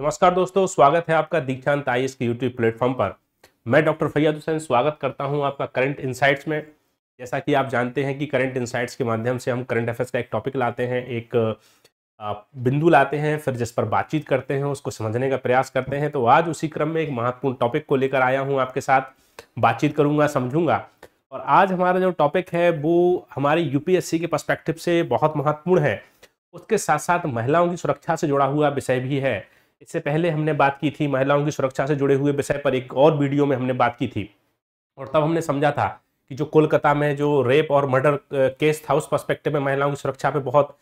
नमस्कार दोस्तों स्वागत है आपका दीक्षांत आई के यूट्यूब प्लेटफॉर्म पर मैं डॉक्टर फैयाद हुसैन स्वागत करता हूं आपका करंट इनसाइट्स में जैसा कि आप जानते हैं कि करंट इनसाइट्स के माध्यम से हम करंट अफेयर्स का एक टॉपिक लाते हैं एक बिंदु लाते हैं फिर जिस पर बातचीत करते हैं उसको समझने का प्रयास करते हैं तो आज उसी क्रम में एक महत्वपूर्ण टॉपिक को लेकर आया हूँ आपके साथ बातचीत करूँगा समझूंगा और आज हमारा जो टॉपिक है वो हमारे यूपीएससी के परस्पेक्टिव से बहुत महत्वपूर्ण है उसके साथ साथ महिलाओं की सुरक्षा से जुड़ा हुआ विषय भी है इससे पहले हमने बात की थी महिलाओं की सुरक्षा से जुड़े हुए विषय पर एक और वीडियो में हमने बात की थी और तब हमने समझा था कि जो कोलकाता में जो रेप और मर्डर केस था उस परस्पेक्टिव में महिलाओं की सुरक्षा पर बहुत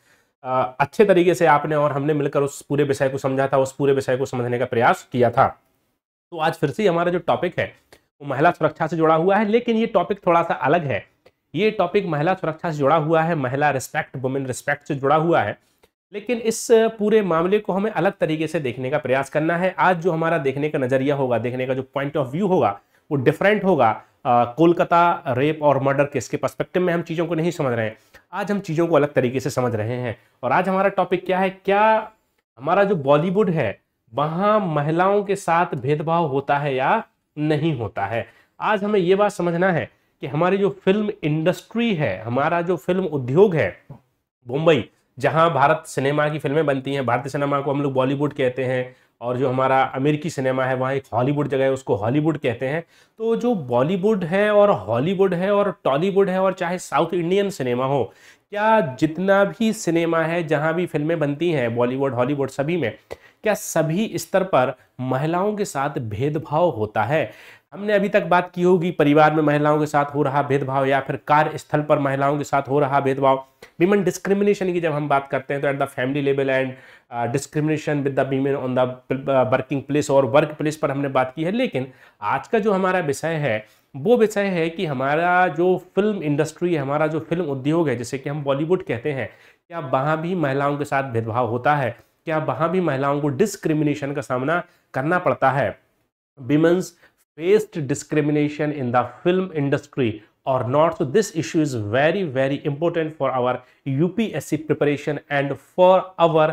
अच्छे तरीके से आपने और हमने मिलकर उस पूरे विषय को समझा था उस पूरे विषय को समझने का प्रयास किया था तो आज फिर से हमारा जो टॉपिक है वो महिला सुरक्षा से जुड़ा हुआ है लेकिन ये टॉपिक थोड़ा सा अलग है ये टॉपिक महिला सुरक्षा से जुड़ा हुआ है महिला रिस्पेक्ट वुमेन रिस्पेक्ट से जुड़ा हुआ है लेकिन इस पूरे मामले को हमें अलग तरीके से देखने का प्रयास करना है आज जो हमारा देखने का नज़रिया होगा देखने का जो पॉइंट ऑफ व्यू होगा वो डिफरेंट होगा कोलकाता रेप और मर्डर केस के पर्सपेक्टिव में हम चीज़ों को नहीं समझ रहे हैं आज हम चीज़ों को अलग तरीके से समझ रहे हैं और आज हमारा टॉपिक क्या है क्या हमारा जो बॉलीवुड है वहाँ महिलाओं के साथ भेदभाव होता है या नहीं होता है आज हमें ये बात समझना है कि हमारी जो फिल्म इंडस्ट्री है हमारा जो फिल्म उद्योग है मुंबई जहाँ भारत सिनेमा की फिल्में बनती हैं भारतीय सिनेमा को हम लोग बॉलीवुड कहते हैं और जो हमारा अमेरिकी सिनेमा है वहाँ एक हॉलीवुड जगह है उसको हॉलीवुड कहते हैं तो जो बॉलीवुड है और हॉलीवुड है और टॉलीवुड है और चाहे साउथ इंडियन सिनेमा हो क्या जितना भी सिनेमा है जहाँ भी फिल्में बनती हैं बॉलीवुड हॉलीवुड सभी में क्या सभी स्तर पर महिलाओं के साथ भेदभाव होता है हमने अभी तक बात की होगी परिवार में महिलाओं के साथ हो रहा भेदभाव या फिर कार्यस्थल पर महिलाओं के साथ हो रहा भेदभाव विमेन डिस्क्रिमिनेशन की जब हम बात करते हैं तो at the family level and discrimination with the women on the working place और वर्क प्लेस पर हमने बात की है लेकिन आज का जो हमारा विषय है वो विषय है कि हमारा जो फिल्म इंडस्ट्री है हमारा जो फिल्म उद्योग है जैसे कि हम बॉलीवुड कहते हैं क्या वहाँ भी महिलाओं के साथ भेदभाव होता है क्या वहाँ भी महिलाओं को डिस्क्रिमिनेशन का सामना करना पड़ता है women's faced discrimination in the film industry or not. So this issue is very, very important for our UPSC preparation and for our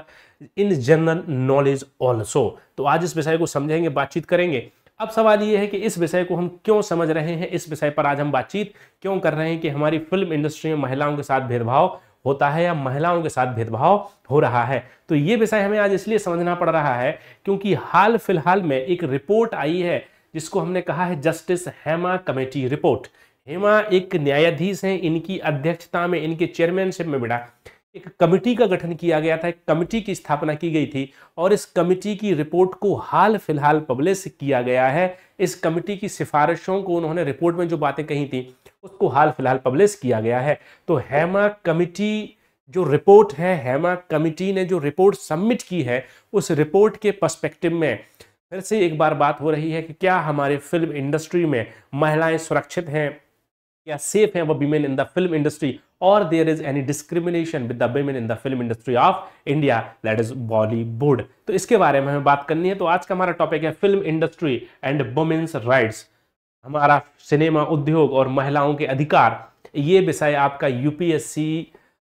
in general knowledge also तो आज इस विषय को समझेंगे बातचीत करेंगे अब सवाल ये है कि इस विषय को हम क्यों समझ रहे हैं इस विषय पर आज हम बातचीत क्यों कर रहे हैं कि हमारी फिल्म इंडस्ट्री में महिलाओं के साथ भेदभाव होता है या महिलाओं के साथ भेदभाव हो रहा है तो ये विषय हमें आज इसलिए समझना पड़ रहा है क्योंकि हाल फिलहाल में एक रिपोर्ट आई है जिसको हमने कहा है Justice Hema committee report Hema एक न्यायाधीश हैं इनकी अध्यक्षता में इनके चेयरमैनशिप में बिड़ा एक कमेटी का गठन किया गया था एक कमेटी की स्थापना की गई थी और इस कमेटी की रिपोर्ट को हाल फिलहाल पब्लिश किया गया है इस कमेटी की सिफारिशों को उन्होंने रिपोर्ट में जो बातें कही थी उसको हाल फिलहाल पब्लिश किया गया है तो हेमा कमेटी जो रिपोर्ट है हेमा कमेटी ने जो रिपोर्ट सबमिट की है उस रिपोर्ट के पर्सपेक्टिव में फिर से एक बार बात हो रही है कि क्या हमारे फिल्म इंडस्ट्री में महिलाएं सुरक्षित हैं क्या सेफ हैं वो women in the film industry और there is any discrimination with the women in the film industry of India that is Bollywood तो इसके बारे में हमें बात करनी है तो आज का हमारा टॉपिक है film industry and women's rights हमारा सिनेमा उद्योग और महिलाओं के अधिकार ये विषय आपका यूपीएससी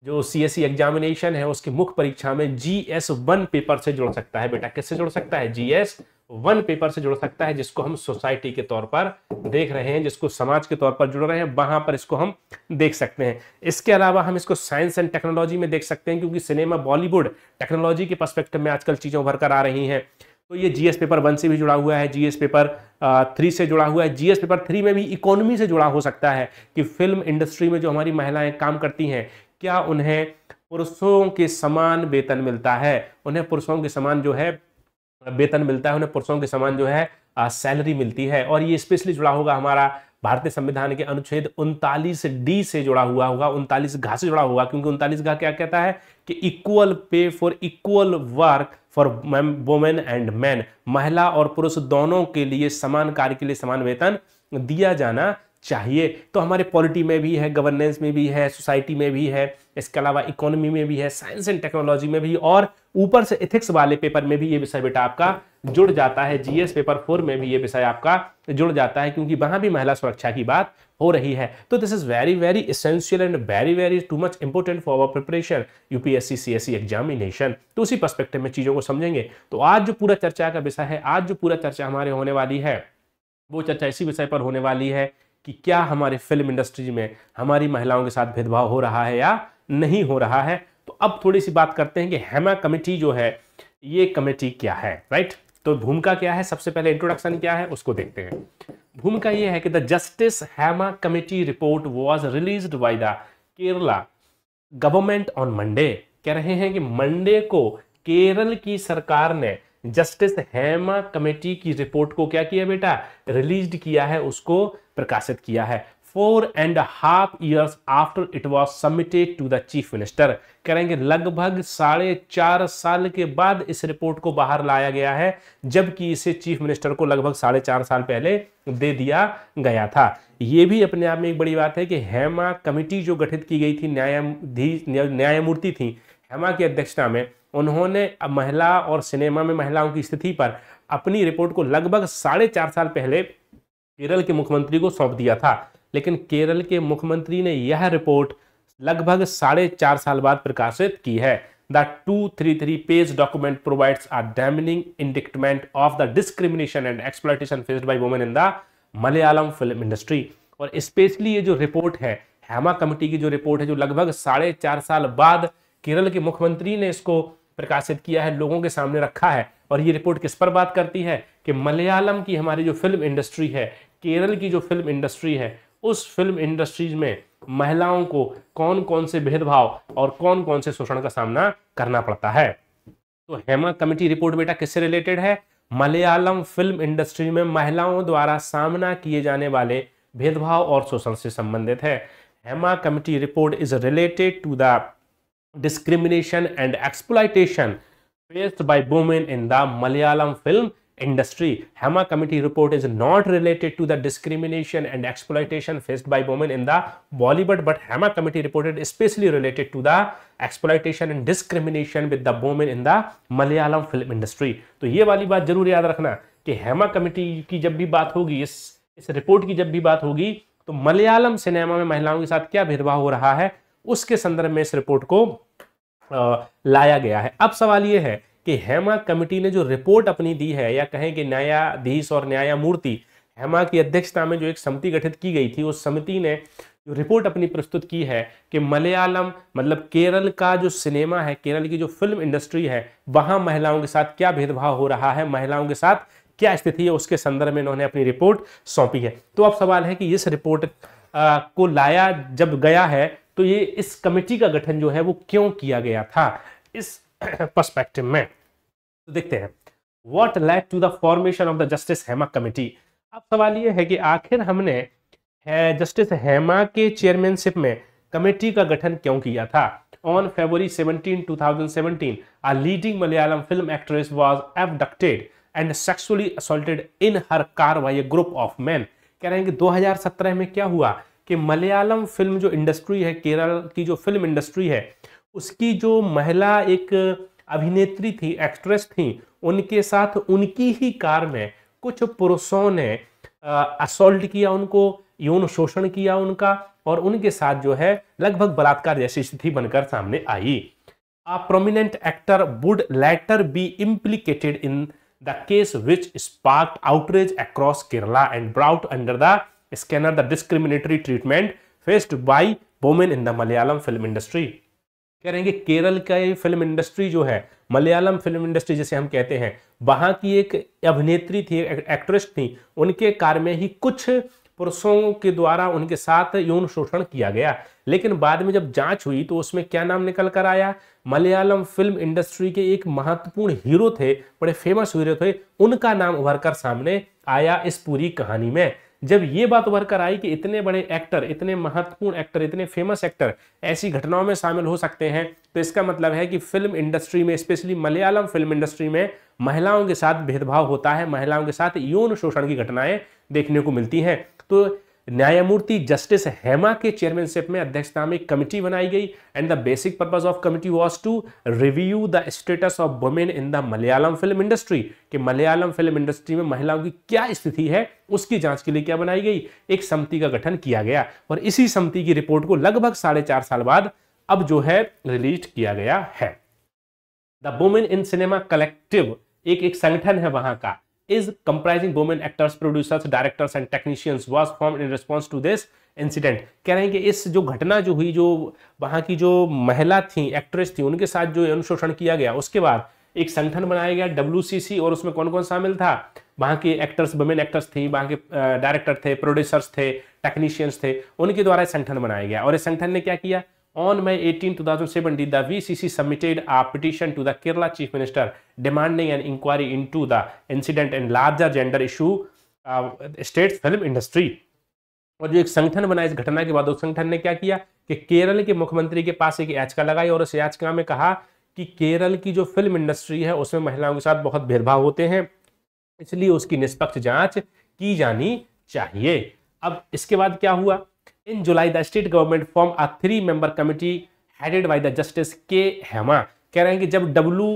जो सी एस एग्जामिनेशन है उसकी मुख्य परीक्षा में जी एस वन पेपर से जुड़ सकता है बेटा किससे जुड़ सकता है जी एस वन पेपर से जुड़ सकता है जिसको हम सोसाइटी के तौर पर देख रहे हैं जिसको समाज के तौर पर जुड़ रहे हैं वहां पर इसको हम देख सकते हैं इसके अलावा हम इसको साइंस एंड टेक्नोलॉजी में देख सकते हैं क्योंकि सिनेमा बॉलीवुड टेक्नोलॉजी के पर्सपेक्टिव में आजकल चीज़ें उभर कर आ रही हैं तो ये जीएस पेपर वन से भी जुड़ा हुआ है जीएस पेपर थ्री से जुड़ा हुआ है जीएस पेपर थ्री में भी इकोनॉमी से जुड़ा हो सकता है कि फिल्म इंडस्ट्री में जो हमारी महिलाएं काम करती हैं क्या उन्हें पुरुषों के समान वेतन मिलता है उन्हें पुरुषों के समान जो है वेतन मिलता है उन्हें पुरुषों के समान जो है सैलरी मिलती है और ये स्पेशली जुड़ा होगा हमारा भारतीय संविधान के अनुच्छेद उनतालीस डी से जुड़ा हुआ होगा उनतालीस घा से जुड़ा होगा क्योंकि उनतालीस घा क्या कहता है कि equal pay for equal work for women and man महिला और पुरुष दोनों के लिए समान कार्य के लिए समान वेतन दिया जाना चाहिए तो हमारे पॉलिटी में भी है गवर्नेंस में भी है सोसाइटी में भी है इसके अलावा इकोनॉमी में भी है साइंस एंड टेक्नोलॉजी में भी और ऊपर से इथिक्स वाले पेपर में भी ये विषय बेटा आपका जुड़ जाता है जीएस पेपर फोर में भी ये विषय आपका जुड़ जाता है क्योंकि वहां भी महिला सुरक्षा की बात हो रही है तो this is very very essential and very very too much important for our preparation UPSC CSC examination तो उसी पर्सपेक्टिव में चीजों को समझेंगे तो आज जो पूरा चर्चा का विषय है आज जो पूरा चर्चा हमारे होने वाली है वो चर्चा इसी विषय पर होने वाली है कि क्या हमारे फिल्म इंडस्ट्री में हमारी महिलाओं के साथ भेदभाव हो रहा है या नहीं हो रहा है तो अब थोड़ी सी बात करते हैं कि हेमा कमेटी जो है ये कमेटी क्या है राइट तो भूमिका क्या है सबसे पहले इंट्रोडक्शन क्या है उसको देखते हैं भूमिका ये है कि the Justice Hema committee report was release by the Kerala government on Monday कह रहे हैं कि मंडे को केरल की सरकार ने जस्टिस हेमा कमेटी की रिपोर्ट को क्या किया बेटा रिलीज किया है उसको प्रकाशित किया है four and half years after it was submitted to the chief minister करेंगे लगभग साढ़े चार साल के बाद इस रिपोर्ट को बाहर लाया गया है जबकि इसे चीफ मिनिस्टर को लगभग साढ़े चार साल पहले दे दिया गया था ये भी अपने आप में एक बड़ी बात है कि हेमा कमेटी जो गठित की गई थी न्यायाधीश न्यायमूर्ति थी हेमा की अध्यक्षता में उन्होंने महिला और सिनेमा में महिलाओं की स्थिति पर अपनी रिपोर्ट को लगभग साढ़े चार साल पहले केरल के मुख्यमंत्री को सौंप दिया था लेकिन केरल के मुख्यमंत्री ने यह रिपोर्ट लगभग साढ़े चार साल बाद प्रकाशित की है the two three three page document provides a damning indictment of the discrimination and exploitation faced by women in the Malayalam film industry और स्पेशली ये जो रिपोर्ट है हेमा कमेटी की जो रिपोर्ट है जो लगभग साढ़े चार साल बाद केरल के मुख्यमंत्री ने इसको प्रकाशित किया है लोगों के सामने रखा है और ये रिपोर्ट किस पर बात करती है कि मलयालम की हमारी जो फिल्म इंडस्ट्री है केरल की जो फिल्म इंडस्ट्री है उस फिल्म इंडस्ट्रीज में महिलाओं को कौन कौन से भेदभाव और कौन कौन से शोषण का सामना करना पड़ता है तो हेमा कमेटी रिपोर्ट बेटा किससे रिलेटेड है मलयालम फिल्म इंडस्ट्री में महिलाओं द्वारा सामना किए जाने वाले भेदभाव और शोषण से संबंधित है Hema committee report is related to the discrimination and exploitation faced by women in the Malayalam film industry. HAMA committee report is not related to the discrimination and exploitation faced by women in the Bollywood, but HAMA committee reported especially related to the exploitation and discrimination with the women in the Malayalam film industry. तो ये वाली बात जरूर याद रखना कि Hema committee की जब भी बात होगी इस इस रिपोर्ट की जब भी बात होगी तो मलयालम सिनेमा में महिलाओं के साथ क्या भेदभाव हो रहा है उसके संदर्भ में इस रिपोर्ट को लाया गया है अब सवाल ये है कि हेमा कमेटी ने जो रिपोर्ट अपनी दी है या कहें कि न्यायाधीश और न्यायमूर्ति हेमा की अध्यक्षता में जो एक समिति गठित की गई थी उस समिति ने जो रिपोर्ट अपनी प्रस्तुत की है कि मलयालम मतलब केरल का जो सिनेमा है केरल की जो फिल्म इंडस्ट्री है वहाँ महिलाओं के साथ क्या भेदभाव हो रहा है महिलाओं के साथ क्या स्थिति है उसके संदर्भ में इन्होंने अपनी रिपोर्ट सौंपी है तो अब सवाल है कि इस रिपोर्ट को लाया जब गया है तो ये इस कमेटी का गठन जो है वो क्यों किया गया था इस पर्सपेक्टिव में तो देखते हैं what led to the formation of the Justice Hema committee अब सवाल ये है कि आखिर हमने जस्टिस हेमा के चेयरमैनशिप में कमेटी का गठन क्यों किया था on February 17, 2017, a leading Malayalam film actress was abducted and sexually assaulted in her car by a group of men. कह रहे हैं कि 2017 में क्या हुआ कि मलयालम फिल्म जो इंडस्ट्री है केरल की जो फिल्म इंडस्ट्री है उसकी जो महिला एक अभिनेत्री थी एक्ट्रेस थी उनके साथ उनकी ही कार में कुछ पुरुषों ने असोल्ट किया उनको यौन शोषण किया उनका और उनके साथ जो है लगभग बलात्कार जैसी स्थिति बनकर सामने आई a prominent actor would later be implicated in the case which spark outrage across Kerala and brought under the scanner the discriminatory treatment faced by women in the Malayalam film industry. कह रहे हैं कि केरल का ये फिल्म इंडस्ट्री जो है Malayalam film industry जिसे हम कहते हैं वहाँ की एक अभिनेत्री थी एक एक्ट्रेस थी उनके कार में ही कुछ पुरुषों के द्वारा उनके साथ यौन शोषण किया गया लेकिन बाद में जब जांच हुई तो उसमें क्या नाम निकल कर आया मलयालम फिल्म इंडस्ट्री के एक महत्वपूर्ण हीरो थे बड़े फेमस हीरो थे उनका नाम उभर कर सामने आया इस पूरी कहानी में जब ये बात उभर कर आई कि इतने बड़े एक्टर इतने महत्वपूर्ण एक्टर इतने फेमस एक्टर ऐसी घटनाओं में शामिल हो सकते हैं तो इसका मतलब है कि फिल्म इंडस्ट्री में स्पेशली मलयालम फिल्म इंडस्ट्री में महिलाओं के साथ भेदभाव होता है महिलाओं के साथ यौन शोषण की घटनाएं देखने को मिलती हैं तो न्यायमूर्ति जस्टिस हेमा के चेयरमैनशिप में अध्यक्षता में कमिटी बनाई गई and the basic purpose of committee was to review the status of women in the Malayalam film industry कि मलयालम फिल्म इंडस्ट्री में महिलाओं की क्या स्थिति है उसकी जांच के लिए क्या बनाई गई एक समिति का गठन किया गया और इसी समिति की रिपोर्ट को लगभग साढ़े चार साल बाद अब जो है रिलीज किया गया है the women in cinema collective एक एक संगठन है वहां का is comprising women actors, producers, directors and technicians was formed in response to this incident कह रहे हैं कि इस जो घटना जो हुई जो वहाँ की जो महिला थी एक्ट्रेस थी उनके साथ जो अनुशोषण किया गया उसके बाद एक संगठन बनाया गया डब्ल्यू और उसमें कौन कौन शामिल था वहाँ के एक्टर्स वुमेन एक्टर्स थी वहाँ के डायरेक्टर थे प्रोड्यूसर्स थे टेक्नीशियंस थे उनके द्वारा संगठन बनाया गया और इस संगठन ने क्या किया On May 18, 2017, the VCC submitted a petition to the Kerala Chief Minister demanding an inquiry into the incident and larger gender issue uh, state's film industry और जो एक संगठन बना इस घटना के बाद उस संगठन ने क्या किया कि केरल के मुख्यमंत्री के पास एक याचिका लगाई और उस याचिका में कहा कि केरल की जो फिल्म इंडस्ट्री है उसमें महिलाओं के साथ बहुत भेदभाव होते हैं इसलिए उसकी निष्पक्ष जांच की जानी चाहिए अब इसके बाद क्या हुआ In July, the state government formed a three-member committee headed by the Justice K. Hema. कह रहे हैं कि जब डब्ल्यू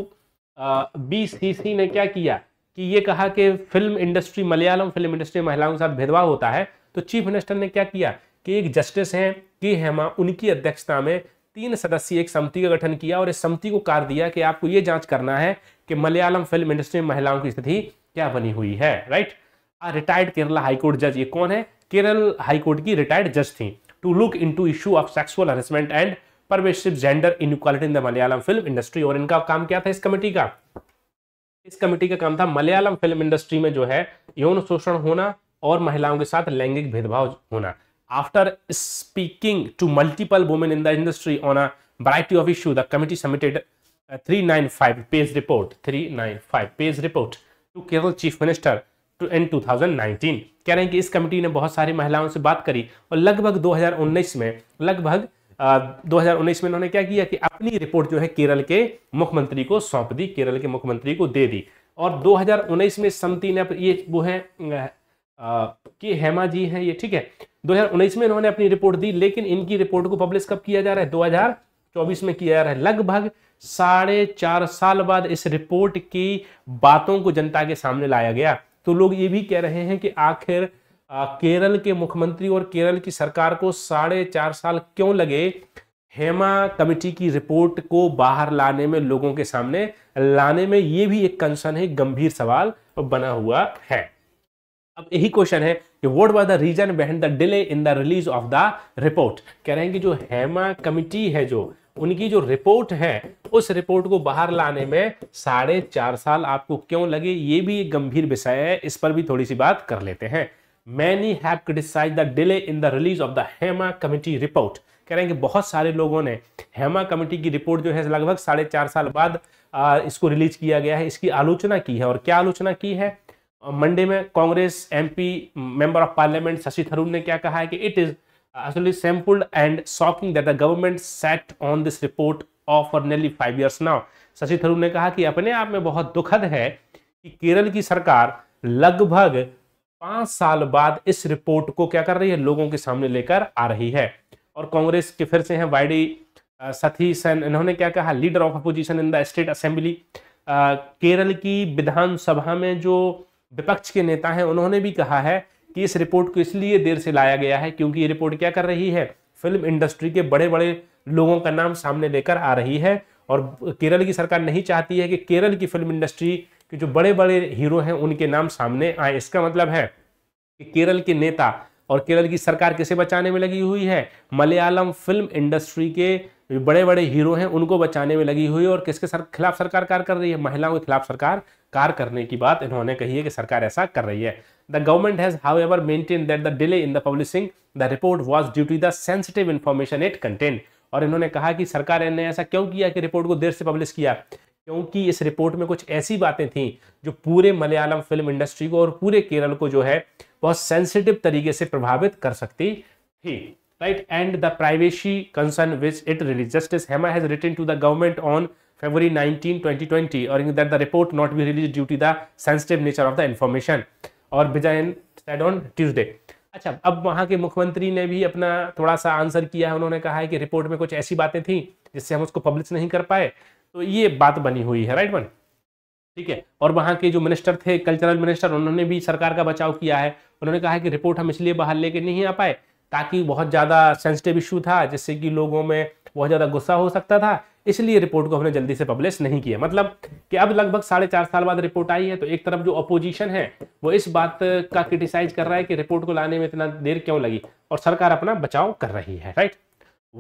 बी सी सी ने क्या किया कि ये कहा कि film industry Malayalam film industry महिलाओं के साथ भेदभाव होता है तो चीफ मिनिस्टर ने क्या किया कि एक जस्टिस हैं के हेमा उनकी अध्यक्षता में तीन सदस्यीय एक समिति का गठन किया और इस समिति को कार दिया कि आपको ये जांच करना है कि मलयालम फिल्म इंडस्ट्री में महिलाओं की स्थिति क्या बनी हुई है राइट रिटायर्ड केरला हाईकोर्ट जज ये कौन है केरल हाईकोर्ट की रिटायर्ड जज थी to look into issue of sexual harassment and pervasive gender inequality in the Malayalam film industry और इनका काम क्या था इस कमेटी का इस कमेटी का काम था मलयालम फिल्म इंडस्ट्री में जो है यौन शोषण होना और महिलाओं के साथ लैंगिक भेदभाव होना after speaking to multiple women in the industry on a variety of issue the committee submitted a 395 page report 395 page report to Kerala chief minister in 2019 कह रहे हैं कि इस कमेटी ने बहुत सारी महिलाओं से बात करी और लगभग 2019 में लगभग 2019 में इन्होंने क्या किया कि अपनी रिपोर्ट जो है केरल के मुख्यमंत्री को सौंप दी केरल के मुख्यमंत्री को दे दी और 2019 में समिति ने ये वो है कि हेमा जी हैं ये ठीक है 2019 में इन्होंने अपनी रिपोर्ट दी लेकिन इनकी रिपोर्ट को पब्लिश कब किया जा रहा है 2024 में किया जा रहा है लगभग साढ़े चार साल बाद इस रिपोर्ट की बातों को जनता के सामने लाया गया तो लोग ये भी कह रहे हैं कि आखिर केरल के मुख्यमंत्री और केरल की सरकार को साढ़े चार साल क्यों लगे हेमा कमेटी की रिपोर्ट को बाहर लाने में लोगों के सामने लाने में ये भी एक कंसर्न है गंभीर सवाल बना हुआ है अब यही क्वेश्चन है कि what was the reason behind the delay in the release of the report कह रहे हैं कि जो हेमा कमिटी है जो उनकी जो रिपोर्ट है उस रिपोर्ट को बाहर लाने में साढ़े चार साल आपको क्यों लगे ये भी एक गंभीर विषय है इस पर भी थोड़ी सी बात कर लेते हैं many have criticise the delay in the release of the Hema committee report कह रहे हैं कि बहुत सारे लोगों ने हेमा कमेटी की रिपोर्ट जो है लगभग साढ़े चार साल बाद आ, इसको रिलीज किया गया है इसकी आलोचना की है और क्या आलोचना की है मंडे में Congress MP member of parliament Shashi Tharoor ने क्या कहा है कि it is actually shameful and shocking that the government sat on this report of for nearly five years now. Shashi Tharoor ने कहा कि अपने आप में बहुत दुखद है कि केरल की सरकार लगभग पांच साल बाद इस रिपोर्ट को क्या कर रही है लोगों के सामने लेकर आ रही है और कांग्रेस के फिर से हैं वाईडी सथी सेन इन्होंने क्या कहा leader of opposition in the state assembly Kerala की विधानसभा में जो विपक्ष के नेता हैं उन्होंने भी कहा है कि इस रिपोर्ट को इसलिए देर से लाया गया है क्योंकि ये रिपोर्ट क्या कर रही है फिल्म इंडस्ट्री के बड़े बड़े लोगों का नाम सामने लेकर आ रही है और केरल की सरकार नहीं चाहती है कि केरल की फिल्म इंडस्ट्री के जो बड़े बड़े हीरो हैं उनके नाम सामने आए इसका मतलब है कि केरल के नेता और केरल की सरकार किसे बचाने में लगी हुई है मलयालम फिल्म इंडस्ट्री के बड़े बड़े हीरो हैं उनको बचाने में लगी हुई है और किसके सर, खिलाफ सरकार कार्य कर रही है महिलाओं के खिलाफ सरकार कार्य करने की बात इन्होंने कही है कि सरकार ऐसा कर रही है the government has however maintained that the delay in the publishing the report was due to the sensitive information it contained और इन्होंने कहा कि सरकार ने ऐसा क्यों किया कि रिपोर्ट को देर से पब्लिश किया क्योंकि इस रिपोर्ट में कुछ ऐसी बातें थी जो पूरे मलयालम फिल्म इंडस्ट्री को और पूरे केरल को जो है बहुत सेंसिटिव तरीके से प्रभावित कर सकती थी right and the privacy concern which it release Justice Hema has written to the government on February 19, 2020 twenty और that the report not be release due to the sensitive nature of the information और Vijay said on Tuesday अच्छा अब वहाँ के मुख्यमंत्री ने भी अपना थोड़ा सा आंसर किया है उन्होंने कहा है कि रिपोर्ट में कुछ ऐसी बातें थी जिससे हम उसको पब्लिश नहीं कर पाए तो ये बात बनी हुई है राइट वन ठीक है और वहाँ के जो मिनिस्टर थे कल्चरल मिनिस्टर उन्होंने भी सरकार का बचाव किया है उन्होंने कहा है कि रिपोर्ट हम इसलिए बाहर लेके नहीं आ पाए ताकि बहुत ज़्यादा सेंसिटिव इशू था जिससे कि लोगों में बहुत ज़्यादा गुस्सा हो सकता था इसलिए रिपोर्ट को हमने जल्दी से पब्लिश नहीं किया मतलब कि अब लगभग साढ़े चार साल बाद रिपोर्ट आई है तो एक तरफ जो अपोजिशन है वो इस बात का क्रिटिसाइज कर रहा है कि रिपोर्ट को लाने में इतना देर क्यों लगी और सरकार अपना बचाव कर रही है right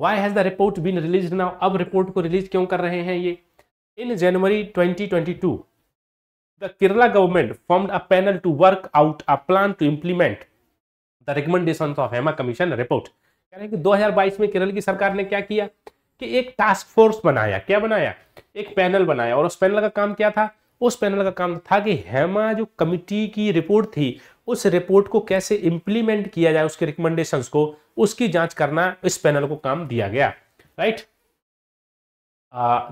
why has the report been release now अब रिपोर्ट को रिलीज क्यों कर रहे हैं ये in January twenty the Kerala government form a panel to work out a plan to implement the recommendation of Hema commission report कह रहे हैं कि 2022 में केरल की सरकार ने क्या किया कि एक टास्क फोर्स बनाया क्या बनाया एक पैनल बनाया और उस पैनल का काम क्या था उस पैनल का काम था कि हेमा जो कमिटी की रिपोर्ट थी उस रिपोर्ट को कैसे इंप्लीमेंट किया जाए उसके रिकमेंडेशंस को उसकी जांच करना इस पैनल को काम दिया गया right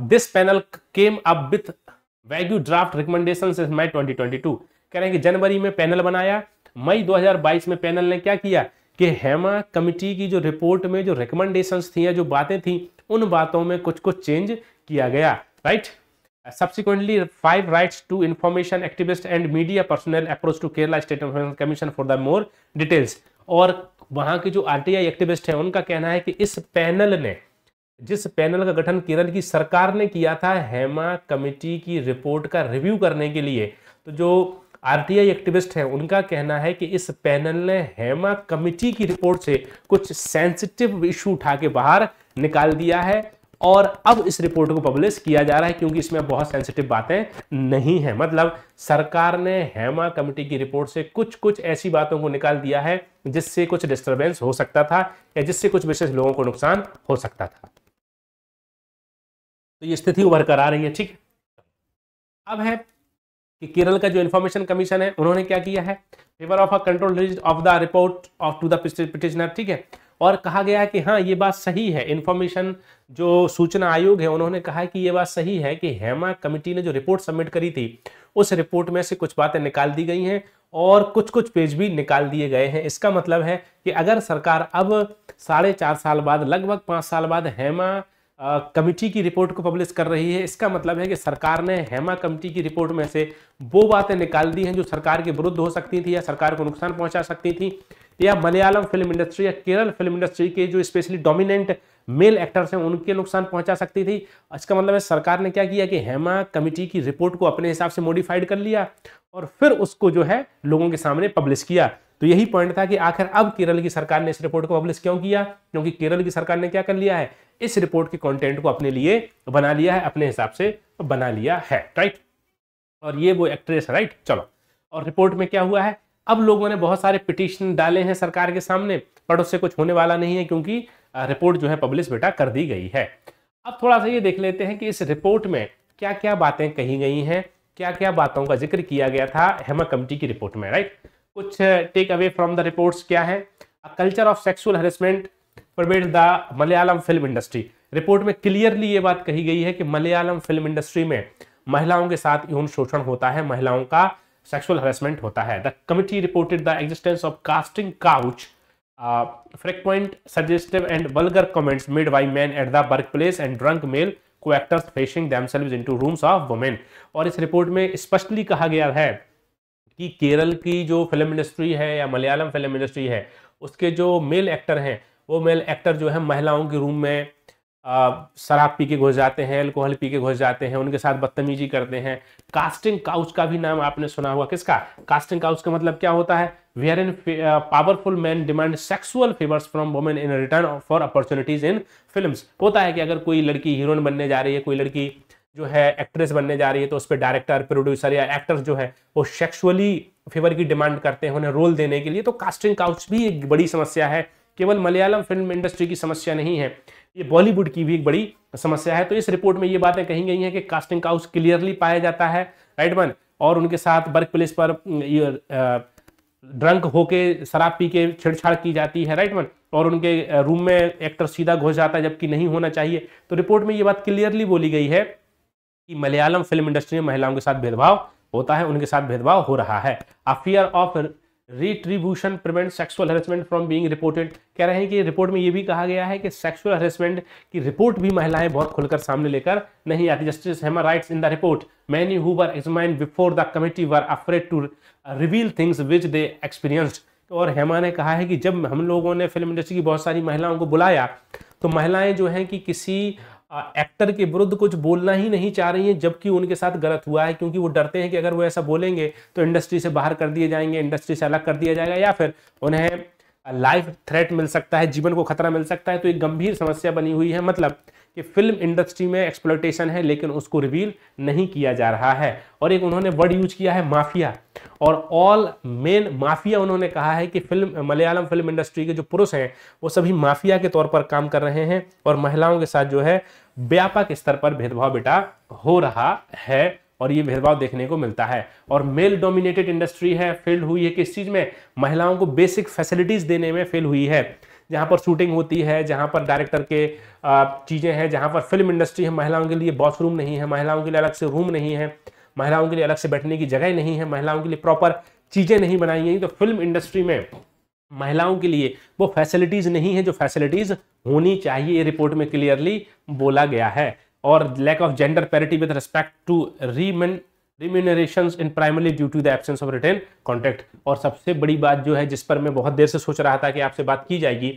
this panel came up with vague draft recommendation May 2022 कह रहे हैं कि जनवरी में पैनल बनाया मई 2022 में पैनल ने क्या किया कि हेमा कमिटी की जो रिपोर्ट में जो रिकमेंडेशंस थी या जो बातें थी उन बातों में कुछ कुछ चेंज किया गया right subsequently five rights to information activist and media personnel approach to kerala state information commission for the more details और वहां के जो आरटीआई एक्टिविस्ट हैं उनका कहना है कि इस पैनल ने जिस पैनल का गठन केरल की सरकार ने किया था हेमा कमेटी की रिपोर्ट का रिव्यू करने के लिए तो जो आरटीआई एक्टिविस्ट हैं उनका कहना है कि इस पैनल ने हेमा कमिटी की रिपोर्ट से कुछ सेंसिटिव इशू उठा के बाहर निकाल दिया है और अब इस रिपोर्ट को पब्लिश किया जा रहा है क्योंकि इसमें बहुत सेंसिटिव बातें नहीं है मतलब सरकार ने हेमा कमेटी की रिपोर्ट से कुछ कुछ ऐसी बातों को निकाल दिया है जिससे कुछ डिस्टरबेंस हो सकता था या जिससे कुछ विशेष लोगों को नुकसान हो सकता था तो ये स्थिति उभर कर आ रही है ठीक अब है कि केरल का जो इन्फॉर्मेशन कमीशन है उन्होंने क्या किया है favour of a control of the report of to petitioner ठीक है और कहा गया है कि हाँ ये बात सही है इन्फॉर्मेशन जो सूचना आयोग है उन्होंने कहा कि ये बात सही है कि हेमा कमेटी ने जो रिपोर्ट सबमिट करी थी उस रिपोर्ट में से कुछ बातें निकाल दी गई हैं और कुछ कुछ पेज भी निकाल दिए गए हैं इसका मतलब है कि अगर सरकार अब साढ़े चार साल बाद लगभग पाँच साल बाद हेमा कमेटी की रिपोर्ट को पब्लिश कर रही है इसका मतलब है कि सरकार ने हेमा कमेटी की रिपोर्ट में से वो बातें निकाल दी हैं जो सरकार के विरुद्ध हो सकती थी या सरकार को नुकसान पहुंचा सकती थी या मलयालम फिल्म इंडस्ट्री या केरल फिल्म इंडस्ट्री के जो स्पेशली डोमिनेंट मेल एक्टर्स हैं उनके नुकसान पहुंचा सकती थी इसका मतलब है सरकार ने क्या किया कि हेमा कमेटी की रिपोर्ट को अपने हिसाब से मॉडिफाइड कर लिया और फिर उसको जो है लोगों के सामने पब्लिश किया तो यही पॉइंट था कि आखिर अब केरल की सरकार ने इस रिपोर्ट को पब्लिश क्यों किया क्योंकि केरल की सरकार ने क्या कर लिया है इस रिपोर्ट के कंटेंट को अपने लिए बना लिया है अपने हिसाब से बना लिया है राइट और ये वो एक्ट्रेस है राइट चलो और रिपोर्ट में क्या हुआ है अब लोगों ने बहुत सारे पिटिशन डाले हैं सरकार के सामने बट उससे कुछ होने वाला नहीं है क्योंकि रिपोर्ट जो है पब्लिश बेटा कर दी गई है अब थोड़ा सा ये देख लेते हैं कि इस रिपोर्ट में क्या क्या बातें कही गई हैं क्या क्या बातों का जिक्र किया गया था हेमा कमिटी की रिपोर्ट में राइट कुछ take away from the reports क्या है culture of sexual harassment pervade the Malayalam film industry report में क्लियरली ये बात कही गई है कि मलयालम फिल्म इंडस्ट्री में महिलाओं के साथ यौन शोषण होता है महिलाओं का सेक्सुअल हरेसमेंट होता है the committee reported the existence of casting couch frequent suggestive and vulgar comments made by man at the work place and drunk male co actors facing into rooms of women और इस report में स्पष्टली कहा गया है कि केरल की जो film industry है या मलयालम फिल्म इंडस्ट्री है उसके जो मेल एक्टर हैं वो मेल एक्टर जो है महिलाओं के रूम में शराब पी के घुस जाते हैं अल्कोहल पी के घुस जाते हैं उनके साथ बदतमीजी करते हैं कास्टिंग काउच का भी नाम आपने सुना होगा किसका कास्टिंग काउच का मतलब क्या होता है wherein powerful man demand sexual favours from women in return for opportunities in film होता है कि अगर कोई लड़की हीरोइन बनने जा रही है कोई लड़की जो है एक्ट्रेस बनने जा रही है तो उस पर डायरेक्टर प्रोड्यूसर या एक्टर्स जो है वो सेक्सुअली फेवर की डिमांड करते हैं उन्हें रोल देने के लिए तो कास्टिंग काउच भी एक बड़ी समस्या है केवल मलयालम फिल्म इंडस्ट्री की समस्या नहीं है ये बॉलीवुड की भी एक बड़ी समस्या है तो इस रिपोर्ट में ये बातें कही गई हैं कि कास्टिंग काउस क्लियरली पाया जाता है राइट वन और उनके साथ वर्क प्लेस पर ड्रंक होके शराब पी के छेड़छाड़ की जाती है राइट वन और उनके रूम में एक्टर सीधा घुस जाता है जबकि नहीं होना चाहिए तो रिपोर्ट में ये बात क्लियरली बोली गई है कि मलयालम फिल्म इंडस्ट्री में महिलाओं के साथ भेदभाव होता है उनके साथ भेदभाव हो रहा है a fear of retribution prevent sexual harassment from being reported कह रहे हैं कि रिपोर्ट में ये भी कहा गया है कि सेक्सुअल हरेसमेंट की रिपोर्ट भी महिलाएं बहुत खुलकर सामने लेकर नहीं आती Justice Hema writes in the report many who were examine before the committee were afraid to reveal things which they experienced और हेमा ने कहा है कि जब हम लोगों ने फिल्म इंडस्ट्री की बहुत सारी महिलाओं को बुलाया तो महिलाएं जो हैं कि किसी एक्टर के विरुद्ध कुछ बोलना ही नहीं चाह रही हैं जबकि उनके साथ गलत हुआ है क्योंकि वो डरते हैं कि अगर वो ऐसा बोलेंगे तो इंडस्ट्री से बाहर कर दिए जाएंगे इंडस्ट्री से अलग कर दिया जाएगा या फिर उन्हें लाइफ थ्रेट मिल सकता है जीवन को खतरा मिल सकता है तो एक गंभीर समस्या बनी हुई है मतलब कि फिल्म इंडस्ट्री में एक्सप्लोटेशन है लेकिन उसको रिवील नहीं किया जा रहा है और एक उन्होंने वर्ड यूज किया है माफिया और ऑल मेन माफिया उन्होंने कहा है कि फिल्म मलयालम फिल्म इंडस्ट्री के जो पुरुष हैं वो सभी माफिया के तौर पर काम कर रहे हैं और महिलाओं के साथ जो है व्यापक स्तर पर भेदभाव बेटा हो रहा है और ये भेदभाव देखने को मिलता है और मेल डोमिनेटेड इंडस्ट्री है फेल हुई है किस चीज़ में महिलाओं को बेसिक फैसिलिटीज़ देने में फेल हुई है जहाँ पर शूटिंग होती है जहाँ पर डायरेक्टर के चीज़ें हैं जहाँ पर फिल्म इंडस्ट्री है महिलाओं के लिए बाथरूम नहीं है महिलाओं के लिए अलग से रूम नहीं है महिलाओं के लिए अलग से बैठने की जगह नहीं है महिलाओं के लिए प्रॉपर चीज़ें नहीं बनाई गई तो फिल्म इंडस्ट्री में महिलाओं के लिए वो फैसिलिटीज़ नहीं है जो फैसिलिटीज़ होनी चाहिए ये रिपोर्ट में क्लियरली बोला गया है और lack of gender parity with respect to रीमेन remuneration in primary due to the absence of return contract और सबसे बड़ी बात जो है जिस पर मैं बहुत देर से सोच रहा था कि आपसे बात की जाएगी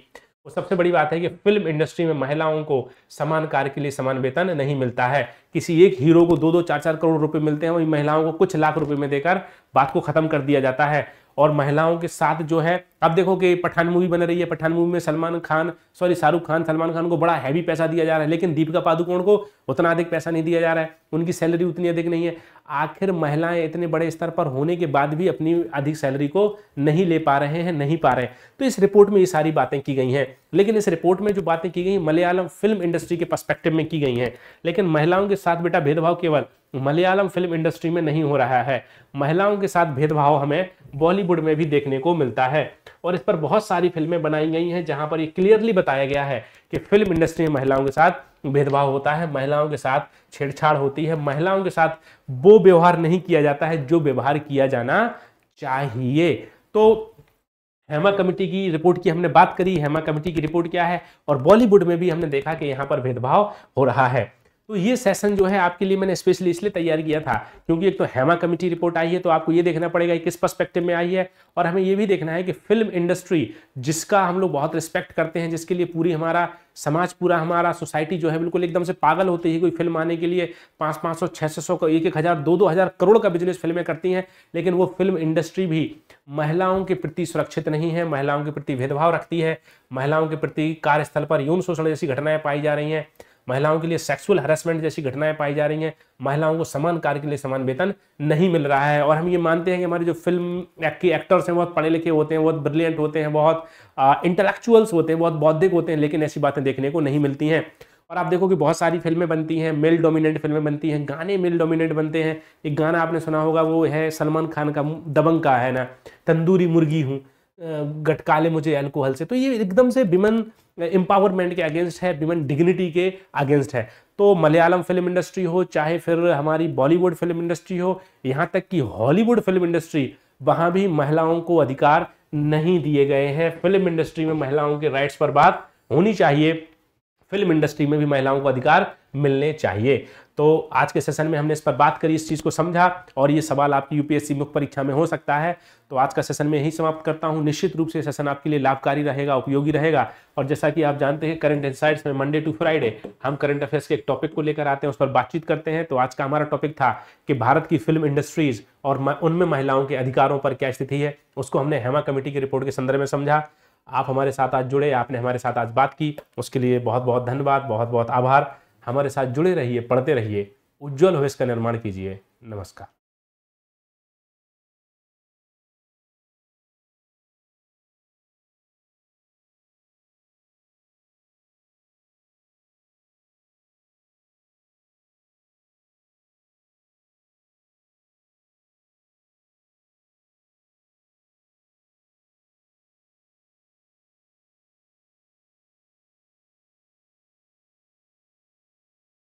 वो सबसे बड़ी बात है कि फिल्म इंडस्ट्री में महिलाओं को समान कार्य के लिए समान वेतन नहीं मिलता है किसी एक हीरो को दो दो चार चार करोड़ रुपए मिलते हैं वही महिलाओं को कुछ लाख रुपए में देकर बात को खत्म कर दिया जाता है और महिलाओं के साथ जो है अब देखो कि पठान मूवी बन रही है पठान मूवी में सलमान खान सॉरी शाहरुख खान सलमान खान को बड़ा हैवी पैसा दिया जा रहा है लेकिन दीपिका पादुकोण को उतना अधिक पैसा नहीं दिया जा रहा है उनकी सैलरी उतनी अधिक नहीं है आखिर महिलाएं इतने बड़े स्तर पर होने के बाद भी अपनी अधिक सैलरी को नहीं ले पा रहे हैं नहीं पा रहे हैं तो इस रिपोर्ट में ये सारी बातें की गई हैं लेकिन इस रिपोर्ट में जो बातें की गई मलयालम फिल्म इंडस्ट्री के परस्पेक्टिव में की गई हैं लेकिन महिलाओं के साथ बेटा भेदभाव केवल मलयालम फिल्म इंडस्ट्री में नहीं हो रहा है महिलाओं के साथ भेदभाव हमें बॉलीवुड में भी देखने को मिलता है और इस पर बहुत सारी फिल्में बनाई गई हैं जहां पर ये क्लियरली बताया गया है कि फिल्म इंडस्ट्री में महिलाओं के साथ भेदभाव होता है महिलाओं के साथ छेड़छाड़ होती है महिलाओं के साथ वो व्यवहार नहीं किया जाता है जो व्यवहार किया जाना चाहिए तो हेमा कमेटी की रिपोर्ट की हमने बात करी हेमा कमेटी की रिपोर्ट क्या है और बॉलीवुड में भी हमने देखा कि यहाँ पर भेदभाव हो रहा है तो ये सेशन जो है आपके लिए मैंने स्पेशली इसलिए तैयार किया था क्योंकि एक तो हेमा कमेटी रिपोर्ट आई है तो आपको ये देखना पड़ेगा किस पर्सपेक्टिव में आई है और हमें ये भी देखना है कि फिल्म इंडस्ट्री जिसका हम लोग बहुत रिस्पेक्ट करते हैं जिसके लिए पूरी हमारा समाज पूरा हमारा सोसाइटी जो है बिल्कुल एकदम से पागल होती है कोई फिल्म आने के लिए पाँच पाँच सौ छः सौ सौ एक एक हज़ार दो दो हज़ार करोड़ का बिजनेस फिल्में करती हैं लेकिन वो फिल्म इंडस्ट्री भी महिलाओं के प्रति सुरक्षित नहीं है महिलाओं के प्रति भेदभाव रखती है महिलाओं के प्रति कार्यस्थल पर यौन शोषण जैसी घटनाएं पाई जा रही हैं महिलाओं के लिए सेक्सुअल हरासमेंट जैसी घटनाएं पाई जा रही हैं महिलाओं को समान कार्य के लिए समान वेतन नहीं मिल रहा है और हम ये मानते हैं कि हमारे जो फिल्म के एक्टर्स हैं बहुत पढ़े लिखे होते हैं बहुत ब्रिलियंट होते हैं बहुत इंटेलेक्चुअल्स होते हैं बहुत बौद्धिक होते हैं लेकिन ऐसी बातें देखने को नहीं मिलती हैं और आप देखो कि बहुत सारी फिल्में बनती हैं मेल डोमिनेंट फिल्में बनती हैं गाने मेल डोमिनेंट बनते हैं एक गाना आपने सुना होगा वो है सलमान खान का दबंग का है ना तंदूरी मुर्गी हूँ गटका ले मुझे एल्कोहल से तो ये एकदम से विमेन एम्पावरमेंट uh, के अगेंस्ट है विमेन डिग्निटी के अगेंस्ट है तो मलयालम फिल्म इंडस्ट्री हो चाहे फिर हमारी बॉलीवुड फिल्म इंडस्ट्री हो यहाँ तक कि हॉलीवुड फिल्म इंडस्ट्री वहाँ भी महिलाओं को अधिकार नहीं दिए गए हैं फिल्म इंडस्ट्री में महिलाओं के राइट्स पर बात होनी चाहिए फिल्म इंडस्ट्री में भी महिलाओं को अधिकार मिलने चाहिए तो आज के सेशन में हमने इस पर बात करी इस चीज़ को समझा और ये सवाल आपकी यूपीएससी मुख्य परीक्षा में हो सकता है तो आज का सेशन में यही समाप्त करता हूँ निश्चित रूप से सेशन आपके लिए लाभकारी रहेगा उपयोगी रहेगा और जैसा कि आप जानते हैं करंट इंसाइट्स में मंडे टू फ्राइडे हम करंट अफेयर्स के एक टॉपिक को लेकर आते हैं उस पर बातचीत करते हैं तो आज का हमारा टॉपिक था कि भारत की फिल्म इंडस्ट्रीज और उनमें महिलाओं के अधिकारों पर क्या स्थिति है उसको हमने हेमा कमेटी की रिपोर्ट के संदर्भ में समझा आप हमारे साथ आज जुड़े आपने हमारे साथ आज बात की उसके लिए बहुत बहुत धन्यवाद बहुत बहुत आभार हमारे साथ जुड़े रहिए पढ़ते रहिए उज्जवल भविष्य का निर्माण कीजिए नमस्कार